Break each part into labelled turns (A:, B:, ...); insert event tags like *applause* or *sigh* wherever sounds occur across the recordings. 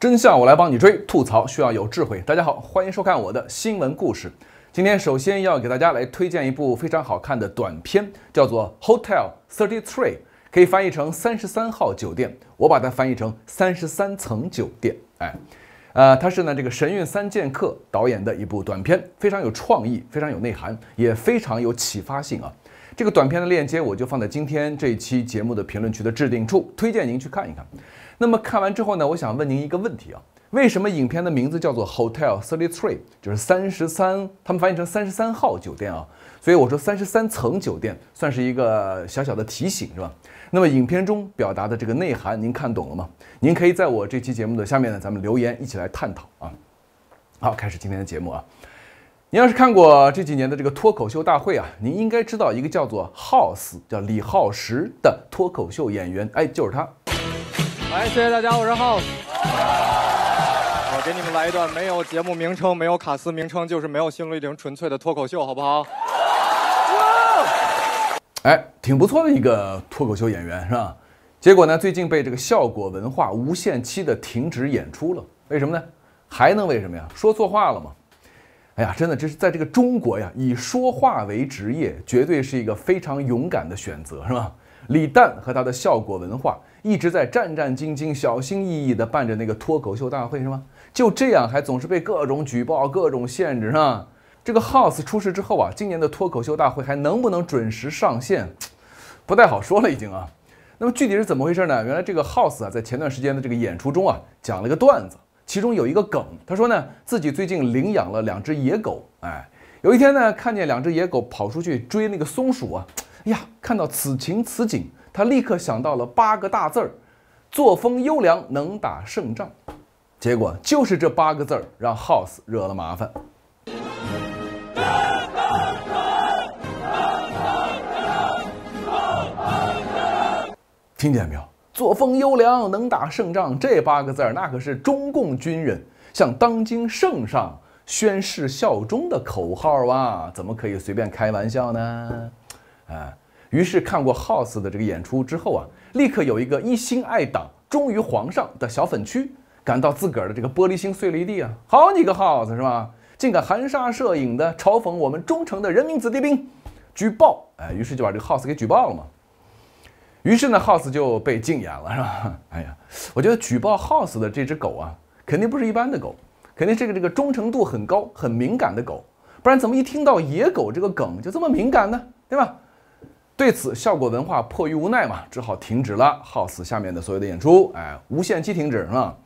A: 真相我来帮你追，吐槽需要有智慧。大家好，欢迎收看我的新闻故事。今天首先要给大家来推荐一部非常好看的短片，叫做《Hotel Thirty Three》，可以翻译成三十三号酒店，我把它翻译成三十三层酒店。哎，呃，它是呢这个神韵三剑客导演的一部短片，非常有创意，非常有内涵，也非常有启发性啊。这个短片的链接我就放在今天这一期节目的评论区的置顶处，推荐您去看一看。那么看完之后呢，我想问您一个问题啊：为什么影片的名字叫做 Hotel Thirty Three，就是三十三？他们翻译成三十三号酒店啊，所以我说三十三层酒店算是一个小小的提醒，是吧？那么影片中表达的这个内涵您看懂了吗？您可以在我这期节目的下面呢，咱们留言一起来探讨啊。好，开始今天的节目啊。您要是看过这几年的这个脱口秀大会啊，您应该知道一个叫做 House，叫李浩石的脱口秀演员，哎，就是他。来，谢谢大家，我是 House。我给你们来一段没有节目名称、没有卡司名称，就是没有心路历程，纯粹的脱口秀，好不好？哎，挺不错的一个脱口秀演员是吧？结果呢，最近被这个效果文化无限期的停止演出了，为什么呢？还能为什么呀？说错话了吗？哎呀，真的，这是在这个中国呀，以说话为职业，绝对是一个非常勇敢的选择，是吧？李诞和他的效果文化一直在战战兢兢、小心翼翼地办着那个脱口秀大会，是吧？就这样，还总是被各种举报、各种限制，是吧？这个 House 出事之后啊，今年的脱口秀大会还能不能准时上线，不太好说了，已经啊。那么具体是怎么回事呢？原来这个 House 啊，在前段时间的这个演出中啊，讲了个段子。其中有一个梗，他说呢，自己最近领养了两只野狗，哎，有一天呢，看见两只野狗跑出去追那个松鼠啊，哎呀，看到此情此景，他立刻想到了八个大字儿：作风优良，能打胜仗。结果就是这八个字儿让 House 惹了麻烦。听见没有？作风优良，能打胜仗，这八个字儿，那可是中共军人向当今圣上宣誓效忠的口号啊，怎么可以随便开玩笑呢？啊，于是看过 House 的这个演出之后啊，立刻有一个一心爱党、忠于皇上的小粉区，赶到自个儿的这个玻璃心碎一地啊，好你个 House 是吧？竟敢含沙射影地嘲讽我们忠诚的人民子弟兵，举报！哎，于是就把这个 House 给举报了嘛。于是呢，House 就被禁言了，是吧？*laughs* 哎呀，我觉得举报 House 的这只狗啊，肯定不是一般的狗，肯定是个这个忠诚度很高、很敏感的狗，不然怎么一听到“野狗”这个梗就这么敏感呢？对吧？对此，效果文化迫于无奈嘛，只好停止了 House 下面的所有的演出，哎，无限期停止，是吧？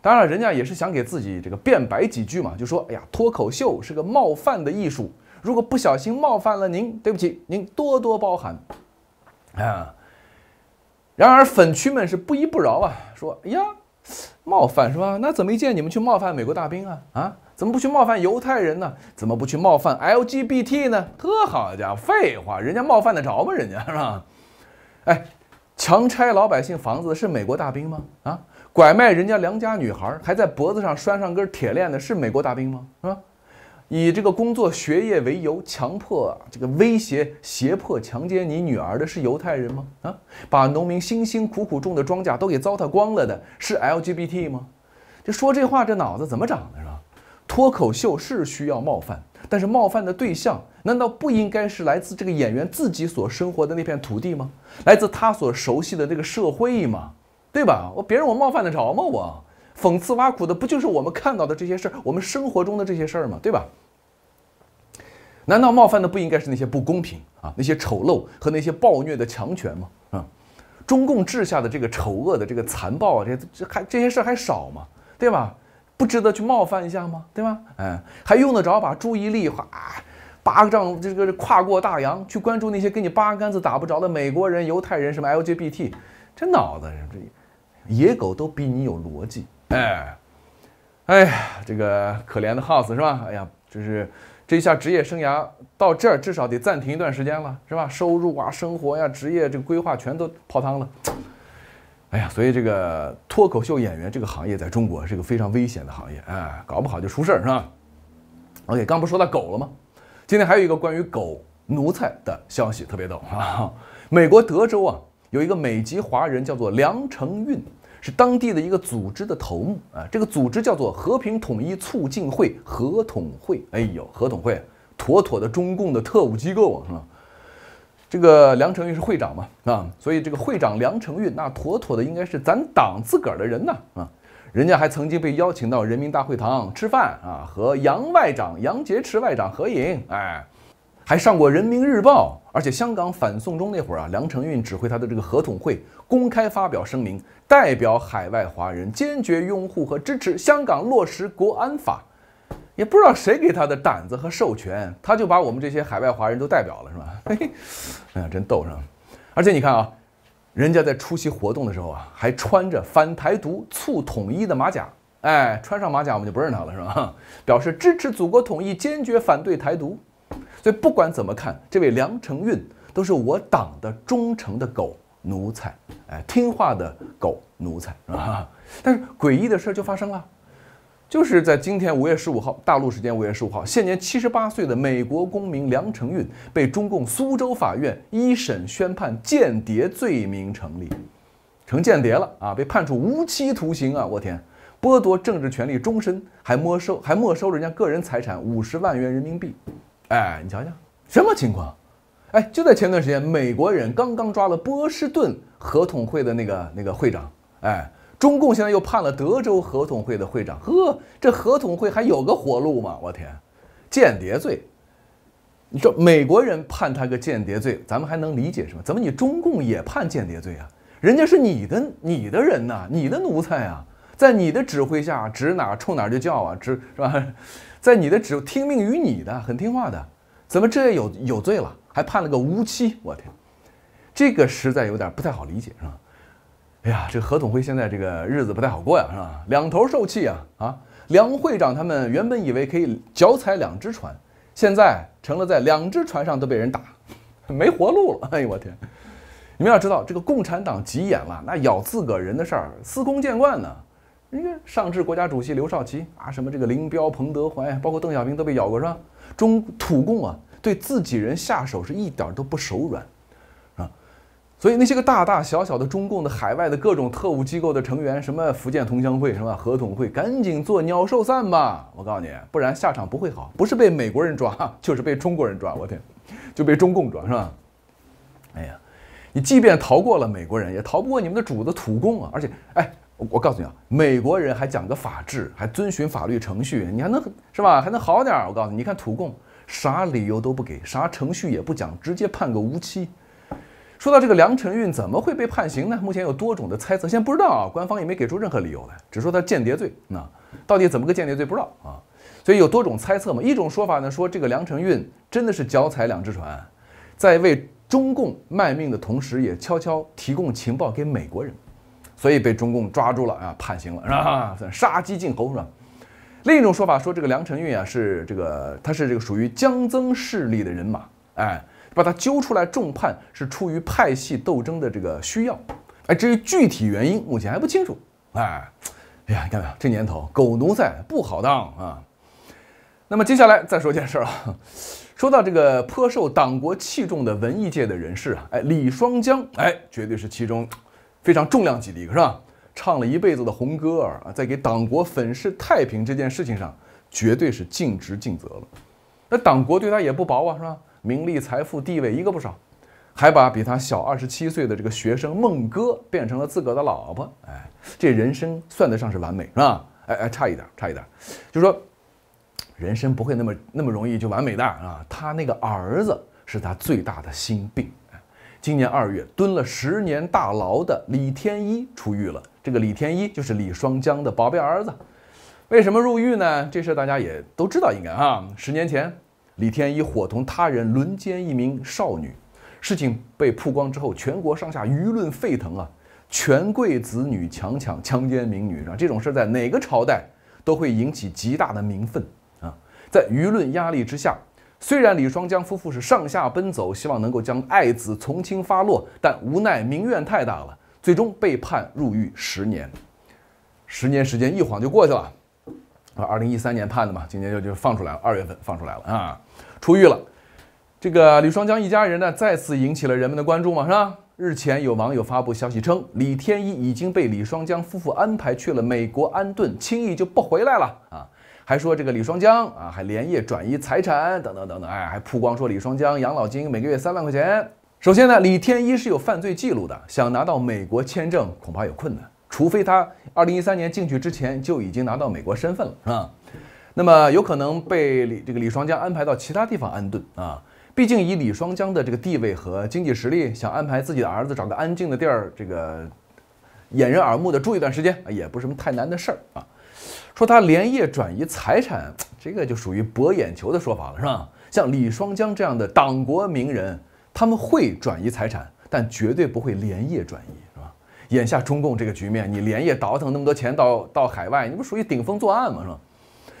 A: 当然了，人家也是想给自己这个辩白几句嘛，就说：“哎呀，脱口秀是个冒犯的艺术，如果不小心冒犯了您，对不起，您多多包涵。”啊。然而粉区们是不依不饶啊，说，哎呀，冒犯是吧？那怎么没见你们去冒犯美国大兵啊？啊，怎么不去冒犯犹太人呢？怎么不去冒犯 LGBT 呢？特好家伙，废话，人家冒犯得着吗？人家是吧？哎，强拆老百姓房子是美国大兵吗？啊，拐卖人家良家女孩还在脖子上拴上根铁链的是美国大兵吗？是吧？以这个工作、学业为由，强迫、这个威胁、胁迫、强奸你女儿的是犹太人吗？啊，把农民辛辛苦苦种的庄稼都给糟蹋光了的是 LGBT 吗？这说这话，这脑子怎么长的，是吧？脱口秀是需要冒犯，但是冒犯的对象难道不应该是来自这个演员自己所生活的那片土地吗？来自他所熟悉的这个社会吗？对吧？我别人我冒犯得着吗？我讽刺挖苦的不就是我们看到的这些事儿，我们生活中的这些事儿吗？对吧？难道冒犯的不应该是那些不公平啊、那些丑陋和那些暴虐的强权吗？啊，中共治下的这个丑恶的、这个残暴啊，这这还这些事儿还少吗？对吧？不值得去冒犯一下吗？对吧？哎，还用得着把注意力啊，八个丈这个跨过大洋去关注那些跟你八竿子打不着的美国人、犹太人什么 LGBT？这脑子这野狗都比你有逻辑。哎，哎呀，这个可怜的 House 是吧？哎呀，就是。这下职业生涯到这儿，至少得暂停一段时间了，是吧？收入啊，生活呀，职业这个规划全都泡汤了。哎呀，所以这个脱口秀演员这个行业在中国是个非常危险的行业啊，搞不好就出事儿，是吧？OK，刚不说到狗了吗？今天还有一个关于狗奴才的消息，特别逗啊！美国德州啊，有一个美籍华人叫做梁成运。是当地的一个组织的头目啊，这个组织叫做和平统一促进会，合统会。哎呦，合统会，妥妥的中共的特务机构啊！这个梁成运是会长嘛？啊，所以这个会长梁成运，那妥妥的应该是咱党自个儿的人呐！啊，人家还曾经被邀请到人民大会堂吃饭啊，和杨外长杨洁篪外长合影。哎。还上过《人民日报》，而且香港反送中那会儿啊，梁承运指挥他的这个合同会公开发表声明，代表海外华人坚决拥护和支持香港落实国安法。也不知道谁给他的胆子和授权，他就把我们这些海外华人都代表了，是吧？*laughs* 哎呀，真逗是吧？而且你看啊，人家在出席活动的时候啊，还穿着反台独促统一的马甲，哎，穿上马甲我们就不认他了，是吧？表示支持祖国统一，坚决反对台独。所以不管怎么看，这位梁承运都是我党的忠诚的狗奴才，哎，听话的狗奴才啊。但是诡异的事就发生了，就是在今天五月十五号，大陆时间五月十五号，现年七十八岁的美国公民梁承运被中共苏州法院一审宣判间谍罪名成立，成间谍了啊！被判处无期徒刑啊！我天，剥夺政治权利终身，还没收，还没收人家个人财产五十万元人民币。哎，你瞧瞧，什么情况？哎，就在前段时间，美国人刚刚抓了波士顿合同会的那个那个会长，哎，中共现在又判了德州合同会的会长。呵，这合同会还有个活路吗？我天，间谍罪！你说美国人判他个间谍罪，咱们还能理解是吧？怎么你中共也判间谍罪啊？人家是你的，你的人呐，你的奴才啊！在你的指挥下，指哪冲哪就叫啊，指是吧？*laughs* 在你的指，听命于你的，很听话的。怎么这也有有罪了，还判了个无期？我天，这个实在有点不太好理解，是吧？哎呀，这何总辉现在这个日子不太好过呀，是吧？两头受气啊啊！梁会长他们原本以为可以脚踩两只船，现在成了在两只船上都被人打，没活路了。哎呦我天！你们要知道，这个共产党急眼了，那咬自个人的事儿司空见惯呢。上至国家主席刘少奇啊，什么这个林彪、彭德怀，包括邓小平都被咬过是吧？中土共啊，对自己人下手是一点都不手软，啊，所以那些个大大小小的中共的海外的各种特务机构的成员，什么福建同乡会什么合同会，赶紧做鸟兽散吧！我告诉你，不然下场不会好，不是被美国人抓，*laughs* 就是被中国人抓，我天，就被中共抓是吧？哎呀，你即便逃过了美国人，也逃不过你们的主子土共啊！而且，哎。我告诉你啊，美国人还讲个法治，还遵循法律程序，你还能是吧？还能好点儿。我告诉你，你看土共啥理由都不给，啥程序也不讲，直接判个无期。说到这个梁承运怎么会被判刑呢？目前有多种的猜测，现在不知道啊，官方也没给出任何理由来，只说他间谍罪。那到底怎么个间谍罪不知道啊？所以有多种猜测嘛。一种说法呢，说这个梁承运真的是脚踩两只船，在为中共卖命的同时，也悄悄提供情报给美国人。所以被中共抓住了啊，判刑了是吧？*laughs* 杀鸡儆猴是吧？另一种说法说，这个梁尘运啊是这个他是这个属于江曾势力的人马，哎，把他揪出来重判是出于派系斗争的这个需要。哎，至于具体原因，目前还不清楚。哎，哎呀，你看到没有，这年头狗奴才不好当啊。那么接下来再说件事儿啊，说到这个颇受党国器重的文艺界的人士啊，哎，李双江，哎，绝对是其中。非常重量级的，一个，是吧？唱了一辈子的红歌，啊，在给党国粉饰太平这件事情上，绝对是尽职尽责了。那党国对他也不薄啊，是吧？名利财富地位一个不少，还把比他小二十七岁的这个学生孟哥变成了自个的老婆。哎，这人生算得上是完美，是吧？哎哎，差一点，差一点。就说人生不会那么那么容易就完美的啊。他那个儿子是他最大的心病。今年二月，蹲了十年大牢的李天一出狱了。这个李天一就是李双江的宝贝儿子。为什么入狱呢？这事大家也都知道，应该啊。十年前，李天一伙同他人轮奸一名少女，事情被曝光之后，全国上下舆论沸腾啊！权贵子女强抢强奸民女，这种事在哪个朝代都会引起极大的民愤啊！在舆论压力之下。虽然李双江夫妇是上下奔走，希望能够将爱子从轻发落，但无奈民怨太大了，最终被判入狱十年。十年时间一晃就过去了，啊，二零一三年判的嘛，今年就就放出来了，二月份放出来了啊，出狱了。这个李双江一家人呢，再次引起了人们的关注嘛，是吧？日前有网友发布消息称，李天一已经被李双江夫妇安排去了美国安顿，轻易就不回来了啊。还说这个李双江啊，还连夜转移财产等等等等，哎，还曝光说李双江养老金每个月三万块钱。首先呢，李天一是有犯罪记录的，想拿到美国签证恐怕有困难，除非他二零一三年进去之前就已经拿到美国身份了，是吧？那么有可能被李这个李双江安排到其他地方安顿啊，毕竟以李双江的这个地位和经济实力，想安排自己的儿子找个安静的地儿，这个掩人耳目的住一段时间，也不是什么太难的事儿啊。说他连夜转移财产，*tsk* 这个就属于博眼球的说法了，是吧？像李双江这样的党国名人，他们会转移财产，但绝对不会连夜转移，是吧？眼下中共这个局面，你连夜倒腾那么多钱到到海外，你不属于顶风作案吗？是吧？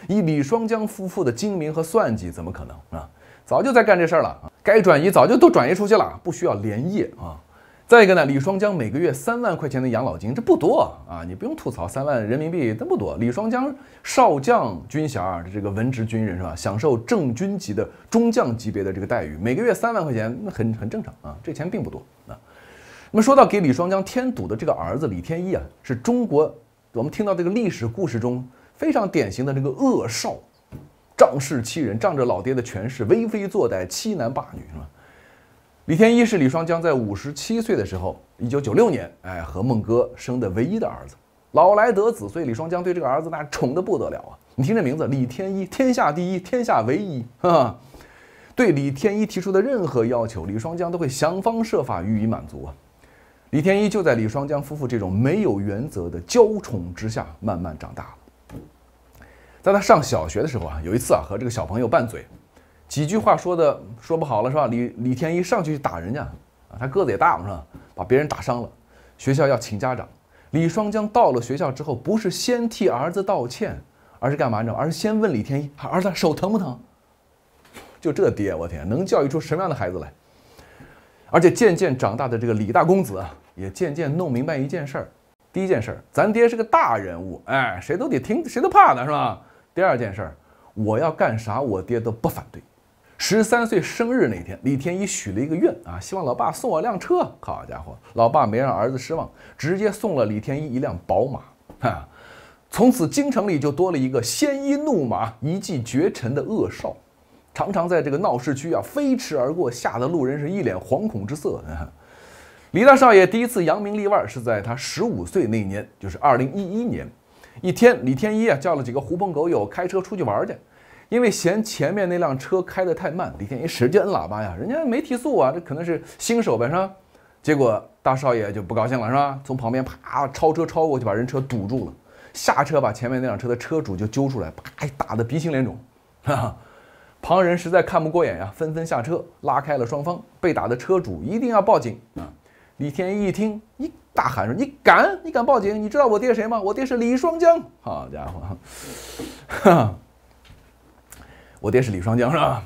A: 以李双江夫妇的精明和算计，怎么可能啊？早就在干这事儿了，该转移早就都转移出去了，不需要连夜啊。再一个呢，李双江每个月三万块钱的养老金，这不多啊，你不用吐槽，三万人民币这不多。李双江少将军衔，这个文职军人是吧？享受正军级的中将级别的这个待遇，每个月三万块钱，那很很正常啊，这钱并不多啊。那么说到给李双江添堵的这个儿子李天一啊，是中国我们听到这个历史故事中非常典型的那个恶少，仗势欺人，仗着老爹的权势为非作歹，欺男霸女是吧？李天一是李双江在五十七岁的时候，一九九六年，哎，和孟哥生的唯一的儿子。老来得子，所以李双江对这个儿子那宠得不得了啊！你听这名字，李天一，天下第一，天下唯一哈。对李天一提出的任何要求，李双江都会想方设法予以满足啊！李天一就在李双江夫妇这种没有原则的娇宠之下慢慢长大了。在他上小学的时候啊，有一次啊，和这个小朋友拌嘴。几句话说的说不好了是吧？李李天一上去打人家啊，他个子也大嘛是吧？把别人打伤了，学校要请家长。李双江到了学校之后，不是先替儿子道歉，而是干嘛呢？而是先问李天一：“儿子手疼不疼？”就这爹，我天，能教育出什么样的孩子来？而且渐渐长大的这个李大公子啊，也渐渐弄明白一件事儿：第一件事儿，咱爹是个大人物，哎，谁都得听，谁都怕他，是吧？第二件事儿，我要干啥，我爹都不反对。十三岁生日那天，李天一许了一个愿啊，希望老爸送我辆车。好家伙，老爸没让儿子失望，直接送了李天一一辆宝马。哈，从此京城里就多了一个鲜衣怒马、一骑绝尘的恶少，常常在这个闹市区啊飞驰而过，吓得路人是一脸惶恐之色。李大少爷第一次扬名立万是在他十五岁那年，就是二零一一年。一天，李天一啊叫了几个狐朋狗友开车出去玩去。因为嫌前面那辆车开得太慢，李天一使劲摁喇叭呀，人家没提速啊，这可能是新手呗，是吧？结果大少爷就不高兴了，是吧？从旁边啪超车超过去，把人车堵住了，下车把前面那辆车的车主就揪出来，啪打得鼻青脸肿，哈！哈。旁人实在看不过眼呀，纷纷下车拉开了双方。被打的车主一定要报警啊！李天一一听，一大喊说：“你敢？你敢报警？你知道我爹谁吗？我爹是李双江！好家伙，哈！” *laughs* 我爹是李双江是吧？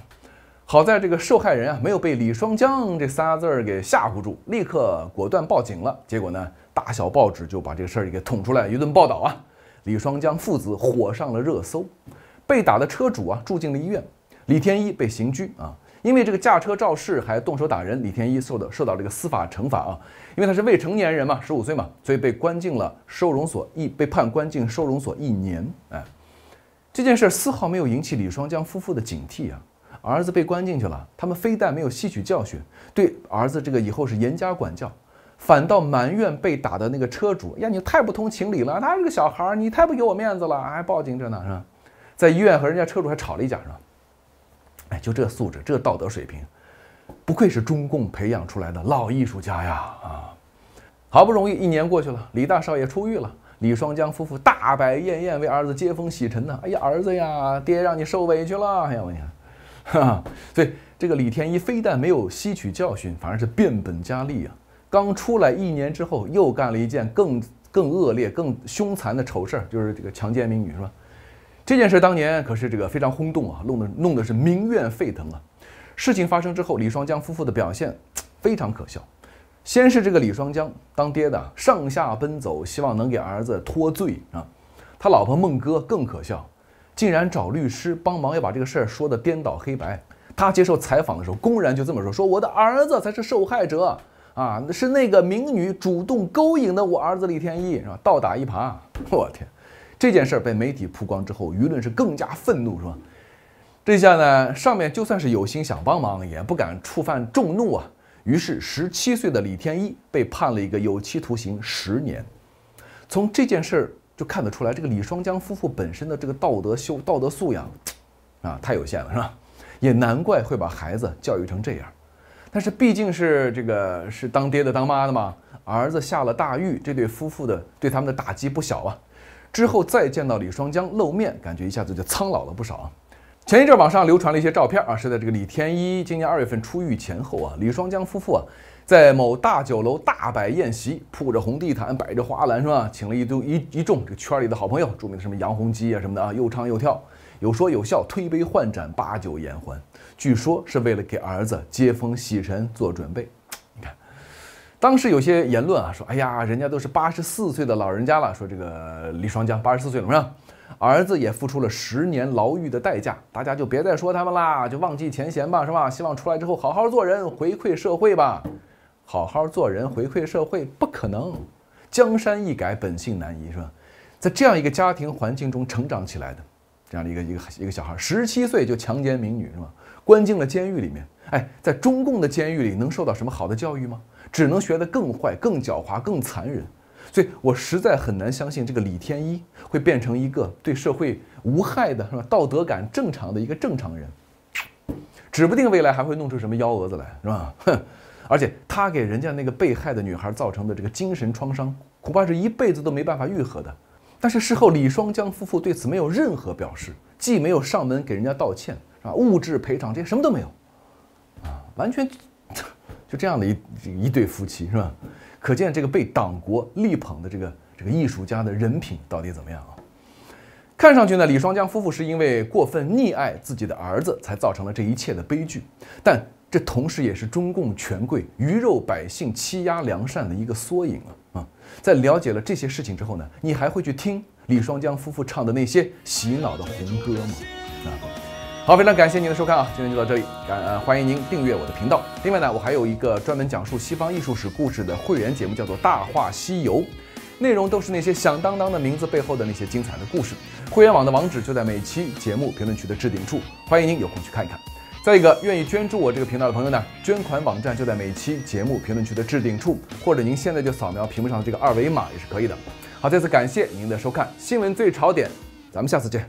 A: 好在这个受害人啊没有被李双江这仨字儿给吓唬住，立刻果断报警了。结果呢，大小报纸就把这个事儿给捅出来，一顿报道啊。李双江父子火上了热搜，被打的车主啊住进了医院，李天一被刑拘啊，因为这个驾车肇事还动手打人，李天一受的受到了个司法惩罚啊，因为他是未成年人嘛，十五岁嘛，所以被关进了收容所一被判关进收容所一年，哎。这件事丝毫没有引起李双江夫妇的警惕啊！儿子被关进去了，他们非但没有吸取教训，对儿子这个以后是严加管教，反倒埋怨被打的那个车主：“呀，你太不通情理了！他是个小孩你太不给我面子了！”还报警着呢，是吧？在医院和人家车主还吵了一架，是吧？哎，就这素质，这道德水平，不愧是中共培养出来的老艺术家呀！啊，好不容易一年过去了，李大少爷出狱了。李双江夫妇大摆宴宴为儿子接风洗尘呢。哎呀，儿子呀，爹让你受委屈了。哎呀，我天，哈哈，所以这个李天一非但没有吸取教训，反而是变本加厉啊。刚出来一年之后，又干了一件更更恶劣、更凶残的丑事儿，就是这个强奸民女，是吧？这件事当年可是这个非常轰动啊，弄得弄得是民怨沸腾啊。事情发生之后，李双江夫妇的表现非常可笑。先是这个李双江当爹的上下奔走，希望能给儿子脱罪啊。他老婆孟哥更可笑，竟然找律师帮忙要把这个事儿说的颠倒黑白。他接受采访的时候公然就这么说：“说我的儿子才是受害者啊，是那个民女主动勾引的我儿子李天一，是吧？”倒打一耙，我天！这件事儿被媒体曝光之后，舆论是更加愤怒，是吧？这下呢，上面就算是有心想帮忙，也不敢触犯众怒啊。于是，十七岁的李天一被判了一个有期徒刑十年。从这件事儿就看得出来，这个李双江夫妇本身的这个道德修道德素养啊，太有限了，是吧？也难怪会把孩子教育成这样。但是，毕竟是这个是当爹的当妈的嘛，儿子下了大狱，这对夫妇的对他们的打击不小啊。之后再见到李双江露面，感觉一下子就苍老了不少。前一阵网上流传了一些照片啊，是在这个李天一今年二月份出狱前后啊，李双江夫妇啊，在某大酒楼大摆宴席，铺着红地毯，摆着花篮是吧？请了一堆一一众这个圈里的好朋友，著名的什么杨洪基啊什么的啊，又唱又跳，有说有笑，推杯换盏，把酒言欢。据说是为了给儿子接风洗尘做准备。你看，当时有些言论啊，说，哎呀，人家都是八十四岁的老人家了，说这个李双江八十四岁了是吧？儿子也付出了十年牢狱的代价，大家就别再说他们啦，就忘记前嫌吧，是吧？希望出来之后好好做人，回馈社会吧。好好做人，回馈社会，不可能，江山易改，本性难移，是吧？在这样一个家庭环境中成长起来的，这样的一个一个一个小孩，十七岁就强奸民女，是吧？关进了监狱里面，哎，在中共的监狱里能受到什么好的教育吗？只能学得更坏、更狡猾、更残忍。所以我实在很难相信这个李天一会变成一个对社会无害的，是吧？道德感正常的一个正常人，指不定未来还会弄出什么幺蛾子来，是吧？哼！*laughs* 而且他给人家那个被害的女孩造成的这个精神创伤，恐怕是一辈子都没办法愈合的。但是事后李双江夫妇对此没有任何表示，既没有上门给人家道歉，是吧？物质赔偿这些什么都没有，啊，完全 *laughs* 就这样的一一对夫妻，是吧？可见这个被党国力捧的这个这个艺术家的人品到底怎么样啊？看上去呢，李双江夫妇是因为过分溺爱自己的儿子，才造成了这一切的悲剧。但这同时也是中共权贵鱼肉百姓、欺压良善的一个缩影啊！啊！在了解了这些事情之后呢，你还会去听李双江夫妇唱的那些洗脑的红歌吗？好，非常感谢您的收看啊，今天就到这里，感欢迎您订阅我的频道。另外呢，我还有一个专门讲述西方艺术史故事的会员节目，叫做《大话西游》，内容都是那些响当当的名字背后的那些精彩的故事。会员网的网址就在每期节目评论区的置顶处，欢迎您有空去看一看。再一个，愿意捐助我这个频道的朋友呢，捐款网站就在每期节目评论区的置顶处，或者您现在就扫描屏幕上的这个二维码也是可以的。好，再次感谢您的收看，新闻最潮点，咱们下次见。